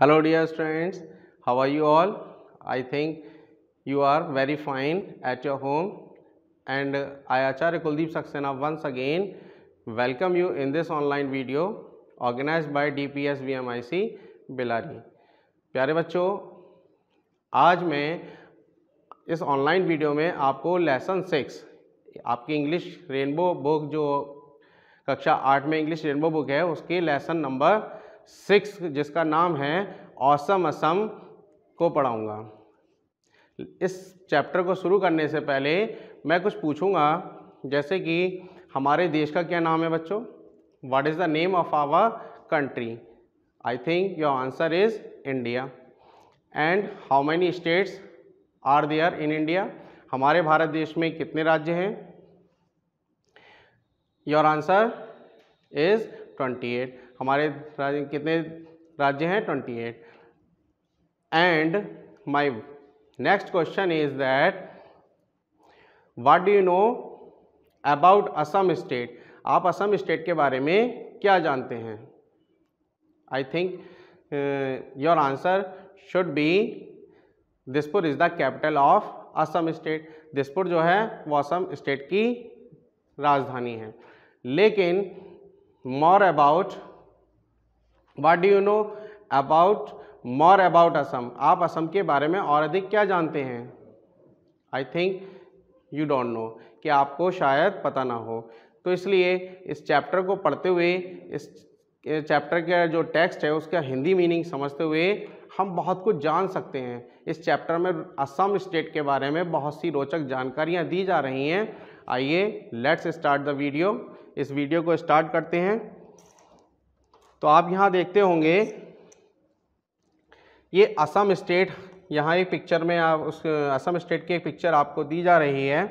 hello dear students how are you all i think you are very fine at your home and i acharya kuldeep saxena once again welcome you in this online video organized by dps vmic bellary प्यारे बच्चों आज मैं इस online video में आपको lesson six आपकी English rainbow book जो कक्षा आठ में इंग्लिश रेनबो बुक है उसके लेसन नंबर सिक्स जिसका नाम है औसम असम को पढ़ाऊँगा इस चैप्टर को शुरू करने से पहले मैं कुछ पूछूँगा जैसे कि हमारे देश का क्या नाम है बच्चों what is the name of our country I think your answer is India and how many states are there in India हमारे भारत देश में कितने राज्य हैं your answer is twenty eight हमारे राज्य कितने राज्य हैं twenty eight and my next question is that what do you know about Assam state आप असम स्टेट के बारे में क्या जानते हैं I think your answer should be Dispur is the capital of Assam state Dispur जो है वो असम स्टेट की राजधानी है लेकिन more about what do you know about more about Assam आप असम के बारे में और अधिक क्या जानते हैं I think you don't know कि आपको शायद पता ना हो तो इसलिए इस चैप्टर को पढ़ते हुए इस चैप्टर का जो टेक्स्ट है उसका हिंदी मीनिंग समझते हुए हम बहुत कुछ जान सकते हैं इस चैप्टर में असम स्टेट के बारे में बहुत सी रोचक जानकारियाँ दी जा रही हैं आइए लेट्स स्टार्ट द वीडियो इस वीडियो को स्टार्ट करते हैं तो आप यहाँ देखते होंगे ये असम स्टेट यहाँ एक पिक्चर में आप उस असम स्टेट की एक पिक्चर आपको दी जा रही है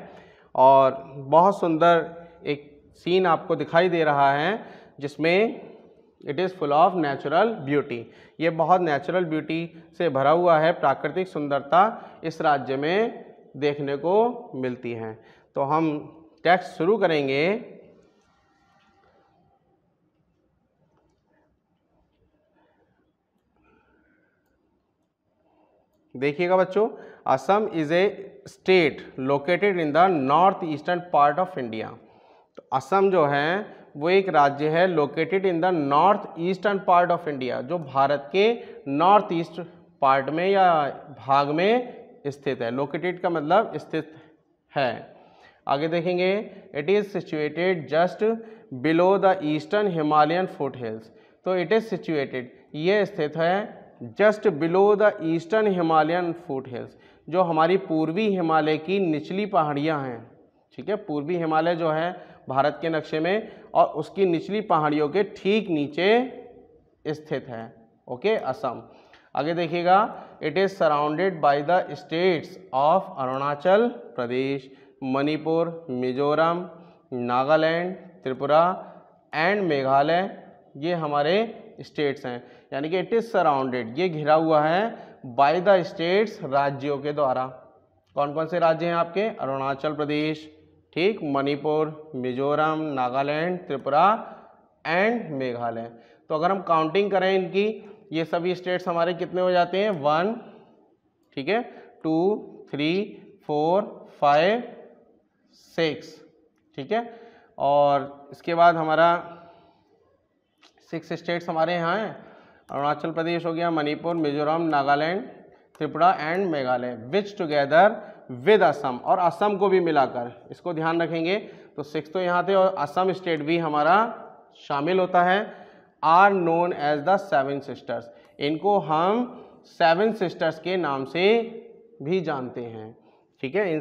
और बहुत सुंदर एक सीन आपको दिखाई दे रहा है जिसमें it is full of natural beauty ये बहुत नेचुरल ब्यूटी से भरा हुआ है प्राकृतिक सुंदरता इस राज्य में देखने को मिलती है तो हम टेक्स्ट शुरू करेंगे देखिएगा बच्चों Assam is a state located in the north eastern part of India तो असम जो है वो एक राज्य है located in the north eastern part of India जो भारत के नॉर्थ ईस्ट पार्ट में या भाग में स्थित है लोकेटेड का मतलब स्थित है आगे देखेंगे it is situated just below the eastern Himalayan foot hills तो इट इज़ सिचुएटेड ये स्थित है just below the eastern Himalayan foot hills जो हमारी पूर्वी हिमालय की निचली पहाड़ियाँ हैं ठीक है पूर्वी हिमालय जो है भारत के नक्शे में और उसकी निचली पहाड़ियों के ठीक नीचे स्थित है ओके असम आगे देखिएगा it is surrounded by the states of Arunachal Pradesh Manipur Mizoram Nagaland Tripura and Meghalaya ये हमारे स्टेट्स हैं यानी कि इट इज़ सराउंडेड ये घिरा हुआ है बाय द स्टेट्स राज्यों के द्वारा कौन कौन से राज्य हैं आपके अरुणाचल प्रदेश ठीक मणिपुर मिजोरम नागालैंड त्रिपुरा एंड मेघालय तो अगर हम काउंटिंग करें इनकी ये सभी स्टेट्स हमारे कितने हो जाते हैं वन ठीक है two three four five six ठीक है और इसके बाद हमारा सिक्स स्टेट्स हमारे यहाँ हैं अरुणाचल प्रदेश हो गया Manipur Mizoram Nagaland Tripura and Meghalaya which together with Assam और असम को भी मिलाकर इसको ध्यान रखेंगे तो सिक्स तो यहाँ थे और असम स्टेट भी हमारा शामिल होता है are known as the seven sisters इनको हम सेवन सिस्टर्स के नाम से भी जानते हैं ठीक है इन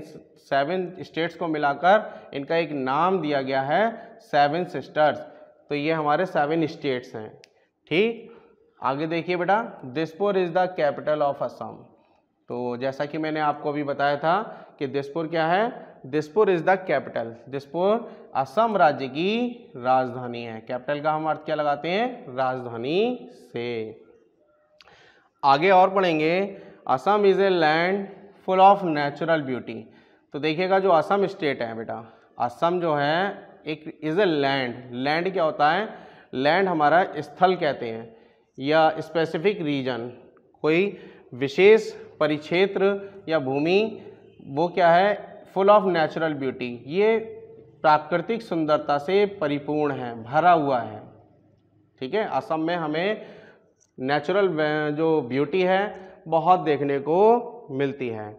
सेवन स्टेट्स को मिलाकर इनका एक नाम दिया गया है सेवन सिस्टर्स तो ये हमारे सेवन स्टेट्स हैं ठीक आगे देखिए बेटा Dispur is the capital of Assam तो जैसा कि मैंने आपको अभी बताया था कि दिसपुर क्या है Dispur is the capital Dispur Assam राज्य की राजधानी है कैपिटल का हम अर्थ क्या लगाते हैं राजधानी से आगे और पढ़ेंगे Assam is a land full of natural beauty तो देखिएगा जो असम स्टेट है बेटा असम जो है एक इज़ ए लैंड लैंड क्या होता है लैंड हमारा स्थल कहते हैं या स्पेसिफिक रीजन कोई विशेष परिक्षेत्र या भूमि वो क्या है फुल ऑफ नेचुरल ब्यूटी ये प्राकृतिक सुंदरता से परिपूर्ण है भरा हुआ है ठीक है असम में हमें नेचुरल जो ब्यूटी है बहुत देखने को मिलती है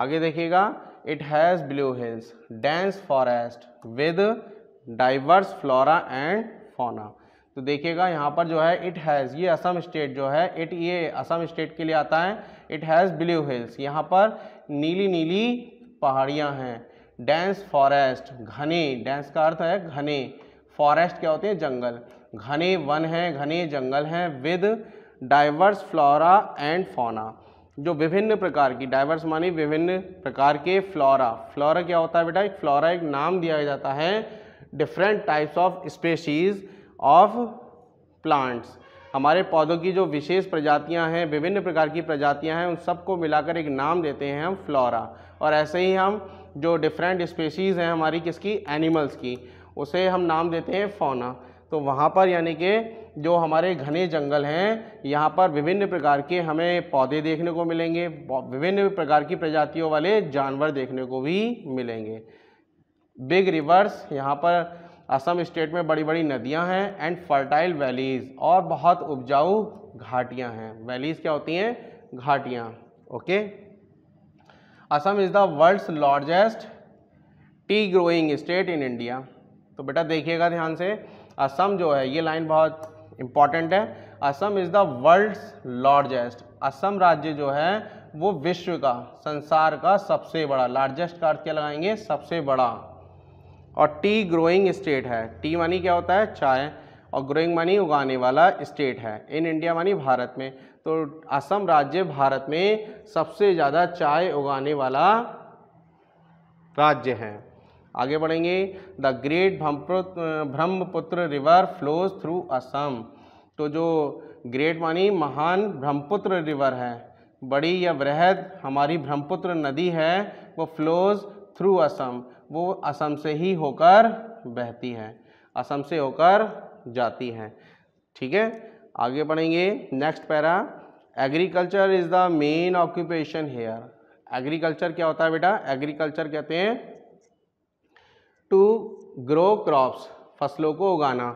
आगे देखिएगा it has blue hills dense forest with diverse flora and fauna तो देखिएगा यहाँ पर जो है इट हैज़ ये असम स्टेट जो है इट ये असम स्टेट के लिए आता है इट हैज़ ब्लू हिल्स यहाँ पर नीली नीली पहाड़ियाँ हैं डेंस फॉरेस्ट घने डेंस का अर्थ है घने फॉरेस्ट क्या होते हैं जंगल घने वन हैं घने जंगल हैं विद डाइवर्स फ्लोरा एंड फोना जो विभिन्न प्रकार की डाइवर्स मानी विभिन्न प्रकार के फ्लोरा फ्लोरा क्या होता है बेटा एक फ्लोरा एक नाम दिया जाता है different types of species of plants हमारे पौधों की जो विशेष प्रजातियां हैं विभिन्न प्रकार की प्रजातियां हैं उन सबको मिलाकर एक नाम देते हैं हम फ्लोरा और ऐसे ही हम जो डिफरेंट स्पेशीज़ हैं हमारी किसकी एनिमल्स की उसे हम नाम देते हैं फोना तो वहाँ पर यानी कि जो हमारे घने जंगल हैं यहाँ पर विभिन्न प्रकार के हमें पौधे देखने को मिलेंगे विभिन्न प्रकार की प्रजातियों वाले जानवर देखने को भी मिलेंगे बिग रिवर्स यहाँ पर असम स्टेट में बड़ी बड़ी नदियाँ हैं एंड फर्टाइल वैलीज़ और बहुत उपजाऊ घाटियाँ हैं वैलीज़ क्या होती हैं घाटियाँ okay Assam is the world's largest tea growing state in India तो बेटा देखिएगा ध्यान से असम जो है ये लाइन बहुत इम्पॉर्टेंट है Assam is the world's largest Assam राज्य जो है वो विश्व का संसार का सबसे बड़ा लार्जेस्ट का अर्थ क्या लगाएंगे सबसे बड़ा और टी ग्रोइंग स्टेट है टी मानी क्या होता है चाय और ग्रोइंग मानी उगाने वाला स्टेट है इन इंडिया मानी भारत में तो असम राज्य भारत में सबसे ज़्यादा चाय उगाने वाला राज्य है आगे बढ़ेंगे the great Brahmaputra river flows through Assam तो जो ग्रेट मानी महान ब्रह्मपुत्र रिवर है बड़ी या वृहद हमारी ब्रह्मपुत्र नदी है वो फ्लोज थ्रू असम वो असम से ही होकर बहती हैं असम से होकर जाती हैं ठीक है आगे बढ़ेंगे next para agriculture is the main occupation here agriculture क्या होता है बेटा एग्रीकल्चर कहते हैं टू ग्रो क्रॉप्स फसलों को उगाना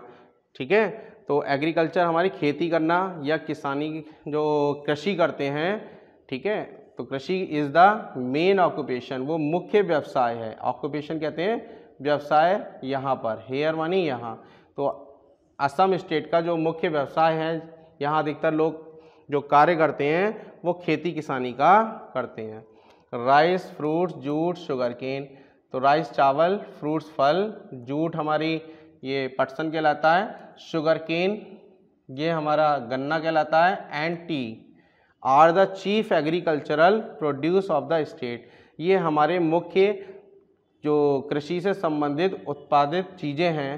ठीक है तो एग्रीकल्चर हमारी खेती करना या किसानी जो कृषि करते हैं ठीक है तो कृषि इज़ द मेन ऑक्यूपेशन वो मुख्य व्यवसाय है ऑक्यूपेशन कहते हैं व्यवसाय यहाँ पर हेयर मानी यहाँ तो असम स्टेट का जो मुख्य व्यवसाय है यहाँ अधिकतर लोग जो कार्य करते हैं वो खेती किसानी का करते हैं rice fruits jute sugar cane तो राइस चावल फ्रूट्स फल जूट हमारी ये पटसन कहलाता है शुगर केन ये हमारा गन्ना कहलाता है and tea are the chief agricultural produce of the state ये हमारे मुख्य जो कृषि से संबंधित उत्पादित चीज़ें हैं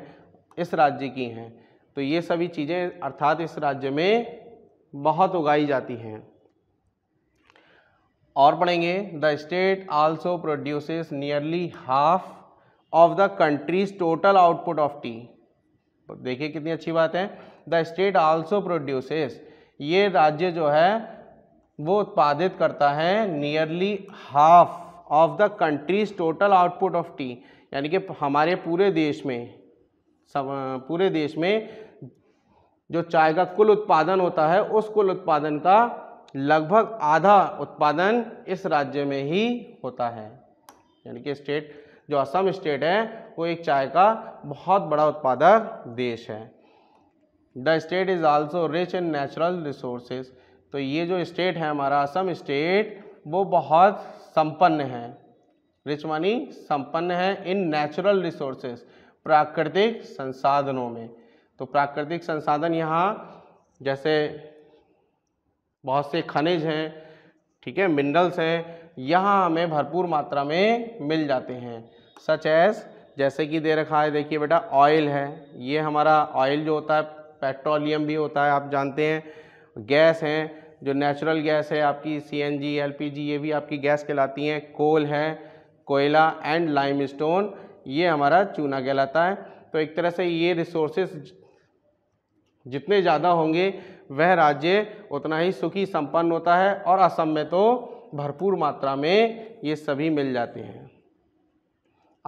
इस राज्य की हैं तो ये सभी चीज़ें अर्थात इस राज्य में बहुत उगाई जाती हैं और पढ़ेंगे the state also produces nearly half of the country's total output of tea देखिए कितनी अच्छी बात है द स्टेट आल्सो प्रोड्यूसेस ये राज्य जो है वो उत्पादित करता है nearly half of the country's total output of tea यानी कि हमारे पूरे देश में सब पूरे देश में जो चाय का कुल उत्पादन होता है उस कुल उत्पादन का लगभग आधा उत्पादन इस राज्य में ही होता है यानी कि स्टेट जो असम स्टेट है वो एक चाय का बहुत बड़ा उत्पादक देश है the state is also rich in natural resources तो ये जो स्टेट है हमारा असम स्टेट वो बहुत संपन्न है रिच मानी संपन्न है इन नेचुरल रिसोर्सेस प्राकृतिक संसाधनों में तो प्राकृतिक संसाधन यहाँ जैसे बहुत से खनिज हैं ठीक है मिनरल्स हैं यहाँ हमें भरपूर मात्रा में मिल जाते हैं सच एज जैसे कि दे रखा है देखिए बेटा ऑयल है ये हमारा ऑयल जो होता है पेट्रोलियम भी होता है आप जानते हैं गैस हैं जो नेचुरल गैस है आपकी C N G L P G ये भी आपकी गैस कहलाती हैं कोल है कोयला एंड लाइम स्टोन ये हमारा चूना कहलाता है तो एक तरह से ये रिसोर्सेज जितने ज़्यादा होंगे वह राज्य उतना ही सुखी संपन्न होता है और असम में तो भरपूर मात्रा में ये सभी मिल जाते हैं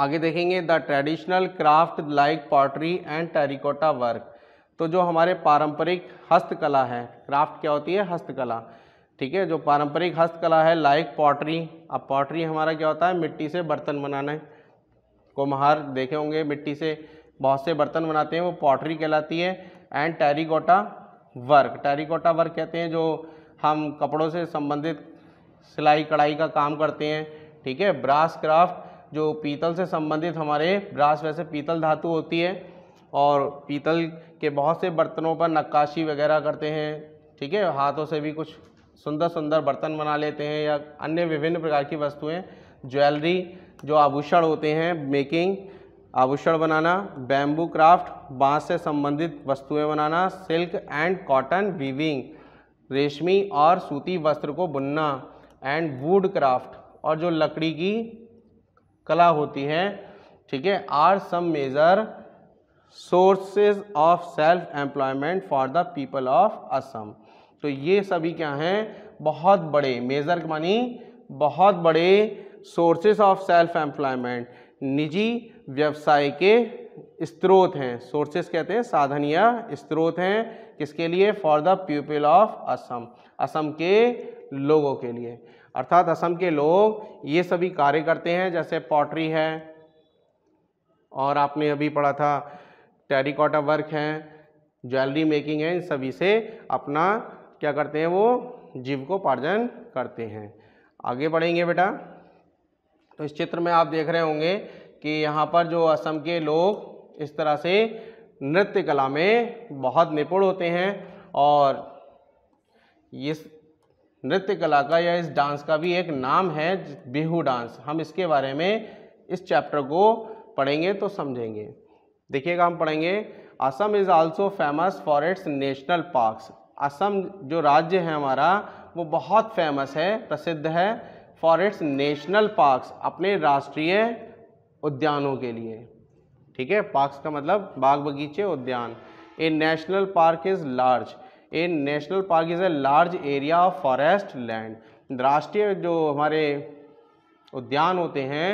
आगे देखेंगे the traditional craft like pottery and terracotta work तो जो हमारे पारंपरिक हस्तकला है क्राफ्ट क्या होती है हस्तकला ठीक है जो पारंपरिक हस्तकला है लाइक पॉटरी अब पॉटरी हमारा क्या होता है मिट्टी से बर्तन बनाना कुम्हार देखे होंगे मिट्टी से बहुत से बर्तन बनाते हैं वो पॉटरी कहलाती है and terracotta work terracotta work कहते हैं जो हम कपड़ों से संबंधित सिलाई कढ़ाई का काम करते हैं ठीक है ब्रास क्राफ्ट जो पीतल से संबंधित हमारे ब्रास वैसे पीतल धातु होती है और पीतल के बहुत से बर्तनों पर नक्काशी वगैरह करते हैं ठीक है हाथों से भी कुछ सुंदर सुंदर बर्तन बना लेते हैं या अन्य विभिन्न प्रकार की वस्तुएं ज्वेलरी जो आभूषण होते हैं मेकिंग आभूषण बनाना बैम्बू क्राफ्ट बांस से संबंधित वस्तुएं बनाना सिल्क एंड कॉटन वीविंग रेशमी और सूती वस्त्र को बुनना एंड वुड क्राफ्ट और जो लकड़ी की कला होती है ठीक है are some measure sources of self employment for the people of Assam तो ये सभी क्या हैं बहुत बड़े मेजर मानी बहुत बड़े सोर्सेज ऑफ सेल्फ एम्प्लॉयमेंट निजी व्यवसाय के स्त्रोत हैं सोर्सेज कहते हैं साधन या स्त्रोत हैं किसके लिए for the people of Assam Assam के लोगों के लिए अर्थात असम के लोग ये सभी कार्य करते हैं जैसे पॉटरी है और आपने अभी पढ़ा था टेरिकॉटा वर्क हैं ज्वेलरी मेकिंग है इन सभी से अपना क्या करते हैं वो जीव को पार्जन करते हैं आगे बढ़ेंगे बेटा तो इस चित्र में आप देख रहे होंगे कि यहाँ पर जो असम के लोग इस तरह से नृत्य कला में बहुत निपुण होते हैं और इस नृत्य कला का या इस डांस का भी एक नाम है बिहू डांस हम इसके बारे में इस चैप्टर को पढ़ेंगे तो समझेंगे देखिएगा हम पढ़ेंगे Assam is also famous for its national parks Assam जो राज्य है हमारा वो बहुत फेमस है प्रसिद्ध है फॉर इट्स नेशनल पार्क्स अपने राष्ट्रीय उद्यानों के लिए ठीक है पार्क्स का मतलब बाग बगीचे उद्यान a national park is large a national park is a large area of forest land राष्ट्रीय जो हमारे उद्यान होते हैं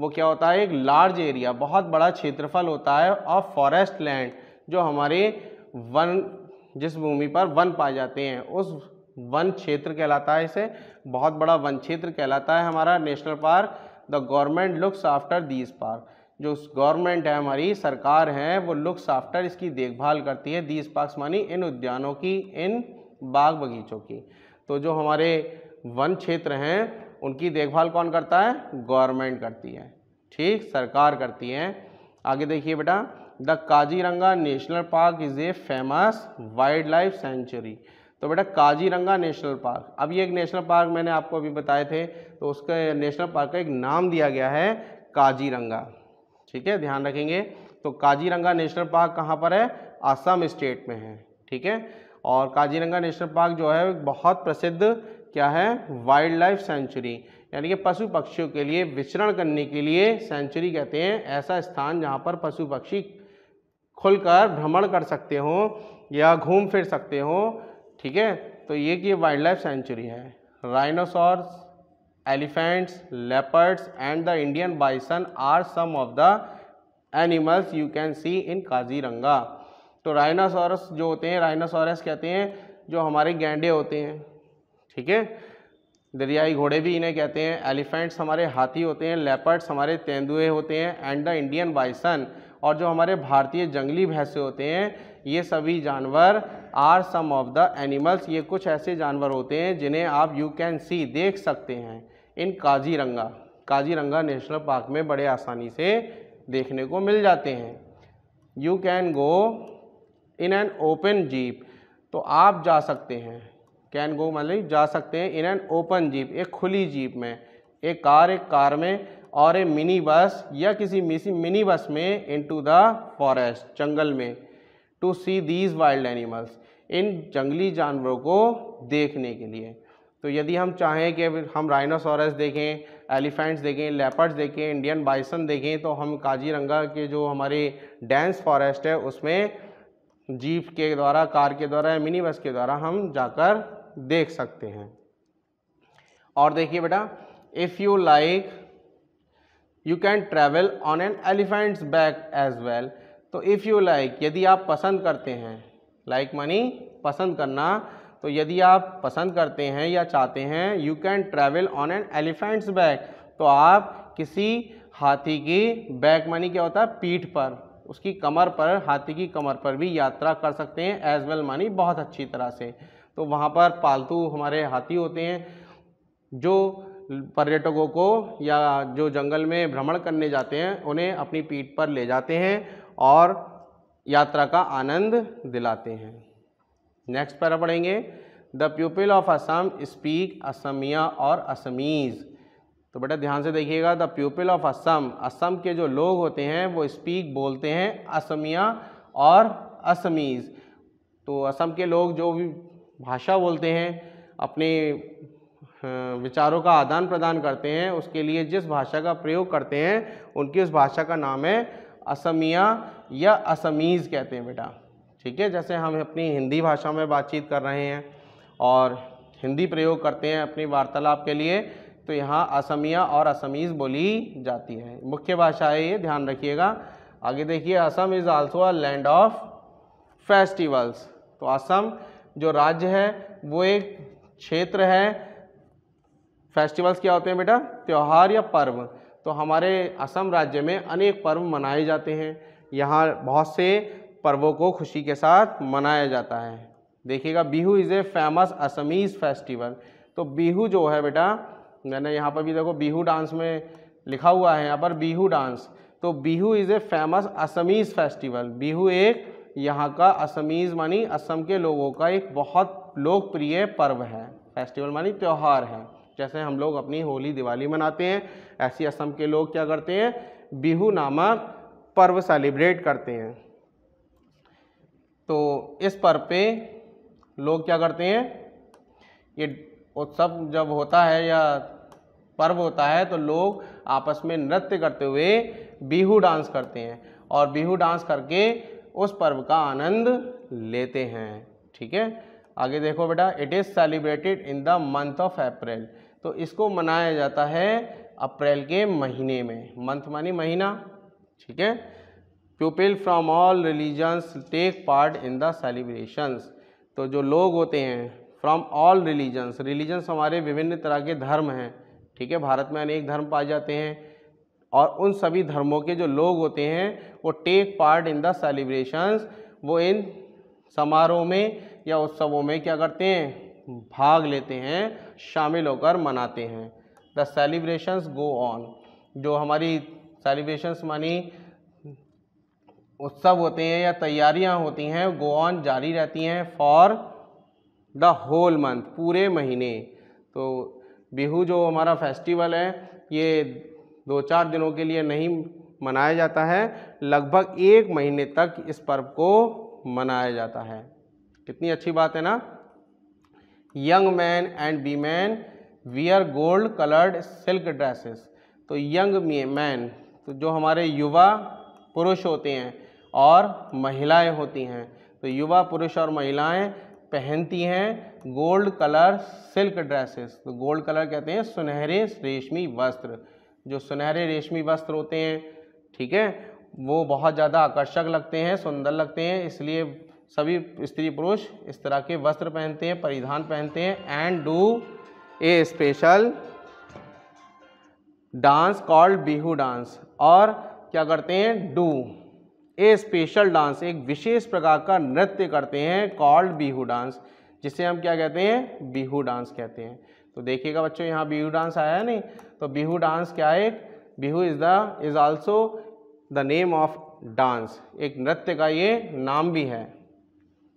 वो क्या होता है एक लार्ज एरिया बहुत बड़ा क्षेत्रफल होता है ऑफ फॉरेस्ट लैंड जो हमारे वन जिस भूमि पर वन पाए जाते हैं उस वन क्षेत्र कहलाता है इसे बहुत बड़ा वन क्षेत्र कहलाता है हमारा national park the government looks after these park जो गवर्नमेंट है हमारी सरकार है वो लुक्स आफ्टर इसकी देखभाल करती है दीज पार्क मानी इन उद्यानों की इन बाग बगीचों की तो जो हमारे वन क्षेत्र हैं उनकी देखभाल कौन करता है गवर्नमेंट करती है ठीक सरकार करती है आगे देखिए बेटा the Kaziranga national park is a famous wildlife sanctuary तो बेटा काजीरंगा नेशनल पार्क अब ये एक नेशनल पार्क मैंने आपको अभी बताए थे तो उसके नेशनल पार्क का एक नाम दिया गया है काजीरंगा ठीक है ध्यान रखेंगे तो काजीरंगा नेशनल पार्क कहाँ पर है आसाम स्टेट में है ठीक है और काजीरंगा नेशनल पार्क जो है बहुत प्रसिद्ध क्या है वाइल्ड लाइफ सेंचुरी यानी कि पशु पक्षियों के लिए विचरण करने के लिए सेंचुरी कहते हैं ऐसा स्थान जहाँ पर पशु पक्षी खुलकर भ्रमण कर सकते हो या घूम फिर सकते हो ठीक है तो ये कि वाइल्ड लाइफ सेंचुरी है rhinoceros elephants leopards and the Indian bison are some of the animals you can see in kaziranga तो राइनासोरस जो होते हैं राइनासोरस कहते हैं जो हमारे गेंडे होते हैं ठीक है दरियाई घोड़े भी इन्हें कहते हैं एलिफेंट्स हमारे हाथी होते हैं लेपर्ड्स हमारे तेंदुए होते हैं एंड द इंडियन बाइसन और जो हमारे भारतीय जंगली भैंसे होते हैं ये सभी जानवर are some of the animals ये कुछ ऐसे जानवर होते हैं जिन्हें आप यू कैन सी देख सकते हैं in Kaziranga Kaziranga national park में बड़े आसानी से देखने को मिल जाते हैं you can go in an open jeep तो आप जा सकते हैं कैन गो मतलब जा सकते हैं इन एन ओपन जीप एक खुली जीप में एक कार एक कार में और ए मिनी बस या किसी मिनी बस में इन टू द फॉरेस्ट जंगल में to see these wild animals इन जंगली जानवरों को देखने के लिए तो यदि हम चाहें कि हम राइनोसोरस देखें एलिफेंट्स देखें लेपर्ड्स देखें इंडियन बाइसन देखें तो हम काजीरंगा के जो हमारे डेंस फॉरेस्ट है उसमें जीप के द्वारा कार के द्वारा या मिनी बस के द्वारा हम जाकर देख सकते हैं और देखिए बेटा if you like you can travel on an elephant's back as well तो इफ़ यू लाइक यदि आप पसंद करते हैं लाइक like मनी पसंद करना तो यदि आप पसंद करते हैं या चाहते हैं you can travel on an elephant's back तो आप किसी हाथी की बैक मनी क्या होता है पीठ पर उसकी कमर पर हाथी की कमर पर भी यात्रा कर सकते हैं एज वेल मनी बहुत अच्छी तरह से तो वहाँ पर पालतू हमारे हाथी होते हैं जो पर्यटकों को या जो जंगल में भ्रमण करने जाते हैं उन्हें अपनी पीठ पर ले जाते हैं और यात्रा का आनंद दिलाते हैं नेक्स्ट पैरा पढ़ेंगे the people of Assam speak Asamiya और असमीज़ तो बेटा ध्यान से देखिएगा the people of Assam Assam के जो लोग होते हैं वो स्पीक बोलते हैं असमिया और असमीज़ तो असम के लोग जो भी भाषा बोलते हैं अपने विचारों का आदान प्रदान करते हैं उसके लिए जिस भाषा का प्रयोग करते हैं उनकी उस भाषा का नाम है असमिया या असमीज़ कहते हैं बेटा ठीक है जैसे हम अपनी हिंदी भाषा में बातचीत कर रहे हैं और हिंदी प्रयोग करते हैं अपनी वार्तालाप के लिए तो यहाँ असमिया और असमीज़ बोली जाती है मुख्य भाषा है ये ध्यान रखिएगा आगे देखिए Assam is also a land of festivals तो असम जो राज्य है वो एक क्षेत्र है फेस्टिवल्स क्या होते हैं बेटा त्यौहार या पर्व तो हमारे असम राज्य में अनेक पर्व मनाए जाते हैं यहाँ बहुत से पर्वों को खुशी के साथ मनाया जाता है देखिएगा Bihu is a famous Assamese festival तो बिहू जो है बेटा मैंने यहाँ पर भी देखो बिहू डांस में लिखा हुआ है यहाँ पर बिहू डांस तो Bihu is a famous Assamese festival Bihu एक यहाँ का असमीज़ मानी असम के लोगों का एक बहुत लोकप्रिय पर्व है फेस्टिवल मानी त्यौहार है जैसे हम लोग अपनी होली दिवाली मनाते हैं ऐसी असम के लोग क्या करते हैं बिहू नामक पर्व सेलिब्रेट करते हैं तो इस पर्व पे लोग क्या करते हैं ये उत्सव जब होता है या पर्व होता है तो लोग आपस में नृत्य करते हुए बिहू डांस करते हैं और बिहू डांस करके उस पर्व का आनंद लेते हैं ठीक है आगे देखो बेटा it is celebrated in the month of April तो इसको मनाया जाता है अप्रैल के महीने में मंथ मानी महीना ठीक है people from all religions take part in the celebrations तो जो लोग होते हैं फ्रॉम ऑल रिलीजन्स रिलीजन्स हमारे विभिन्न तरह के धर्म हैं ठीक है भारत में अनेक धर्म पाए जाते हैं और उन सभी धर्मों के जो लोग होते हैं वो take part in the celebrations वो इन समारोह में या उत्सवों में क्या करते हैं भाग लेते हैं शामिल होकर मनाते हैं द सेलिब्रेशंस गो ऑन जो हमारी सेलिब्रेशंस मानी उत्सव होते हैं या तैयारियां होती हैं गो ऑन जारी रहती हैं फॉर द होल मंथ पूरे महीने तो बिहू जो हमारा फेस्टिवल है ये दो चार दिनों के लिए नहीं मनाया जाता है लगभग एक महीने तक इस पर्व को मनाया जाता है कितनी अच्छी बात है ना young man and man wear gold coloured silk dresses तो यंग मैन तो जो हमारे युवा पुरुष होते हैं और महिलाएं होती हैं तो युवा पुरुष और महिलाएं पहनती हैं गोल्ड कलर सिल्क ड्रेसेस तो गोल्ड कलर कहते हैं सुनहरे रेशमी वस्त्र जो सुनहरे रेशमी वस्त्र होते हैं ठीक है वो बहुत ज़्यादा आकर्षक लगते हैं सुंदर लगते हैं इसलिए सभी स्त्री पुरुष इस तरह के वस्त्र पहनते हैं परिधान पहनते हैं and do a special dance called Bihu dance और क्या करते हैं डू ए स्पेशल डांस एक विशेष प्रकार का नृत्य करते हैं कॉल्ड बिहू डांस जिसे हम क्या कहते हैं बिहू डांस कहते हैं तो देखिएगा बच्चों यहाँ बिहू डांस आया नहीं तो बिहू डांस क्या है Bihu is the is also the name of dance एक नृत्य का ये नाम भी है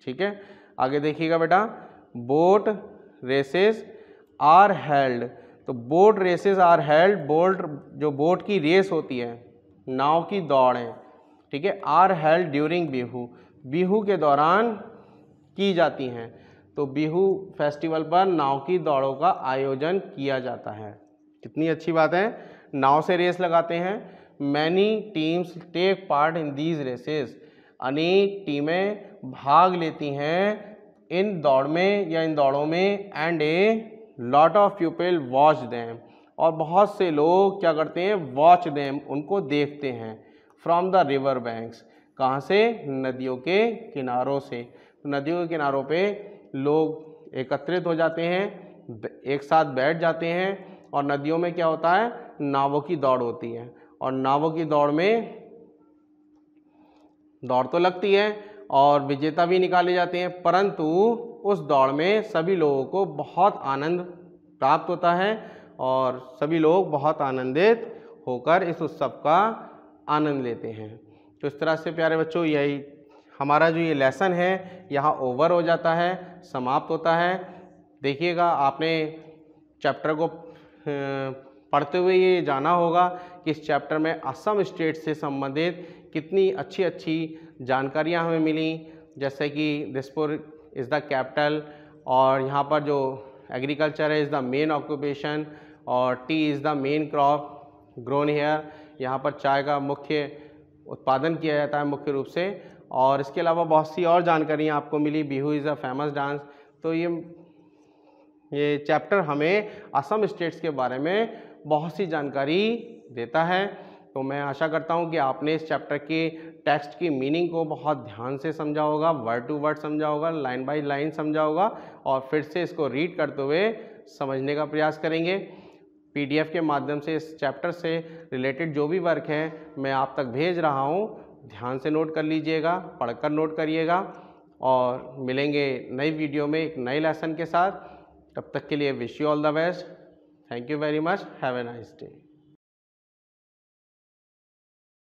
ठीक है आगे देखिएगा बेटा बोट रेसेस आर हेल्ड तो boat races are held boat जो बोट की रेस होती है नाव की दौड़ें ठीक है are held during Bihu Bihu के दौरान की जाती हैं तो बिहू फेस्टिवल पर नाव की दौड़ों का आयोजन किया जाता है कितनी अच्छी बात है नाव से रेस लगाते हैं many teams take part in these races अनेक टीमें भाग लेती हैं इन दौड़ में या इन दौड़ों में and a lot of people watch them और बहुत से लोग क्या करते हैं वॉच देम उनको देखते हैं फ्रॉम द रिवर बैंक्स कहाँ से नदियों के किनारों से तो नदियों के किनारों पे लोग एकत्रित हो जाते हैं एक साथ बैठ जाते हैं और नदियों में क्या होता है नावों की दौड़ होती है और नावों की दौड़ में दौड़ तो लगती है और विजेता भी निकाले जाते हैं परंतु उस दौड़ में सभी लोगों को बहुत आनंद प्राप्त होता है और सभी लोग बहुत आनंदित होकर इस उत्सव का आनंद लेते हैं तो इस तरह से प्यारे बच्चों यही हमारा जो ये लेसन है यहाँ ओवर हो जाता है समाप्त होता है देखिएगा आपने चैप्टर को पढ़ते हुए ये जाना होगा कि इस चैप्टर में असम स्टेट से संबंधित कितनी अच्छी अच्छी जानकारियां हमें मिली जैसे कि दिसपुर इज़ द कैपिटल और यहाँ पर जो एग्रीकल्चर है इज़ द मेन ऑक्यूपेशन और tea is the main crop grown here यहाँ पर चाय का मुख्य उत्पादन किया जाता है मुख्य रूप से और इसके अलावा बहुत सी और जानकारियाँ आपको मिली Bihu is a famous dance तो ये ये चैप्टर हमें असम स्टेट्स के बारे में बहुत सी जानकारी देता है तो मैं आशा करता हूँ कि आपने इस चैप्टर के टेक्स्ट की मीनिंग को बहुत ध्यान से समझा होगा वर्ड टू वर्ड समझा होगा लाइन बाय लाइन समझा होगा और फिर से इसको रीड करते हुए समझने का प्रयास करेंगे पीडीएफ के माध्यम से इस चैप्टर से रिलेटेड जो भी वर्क है मैं आप तक भेज रहा हूँ ध्यान से नोट कर लीजिएगा पढ़कर नोट करिएगा और मिलेंगे नई वीडियो में एक नए लेसन के साथ तब तक के लिए wish you all the best thank you very much have a nice day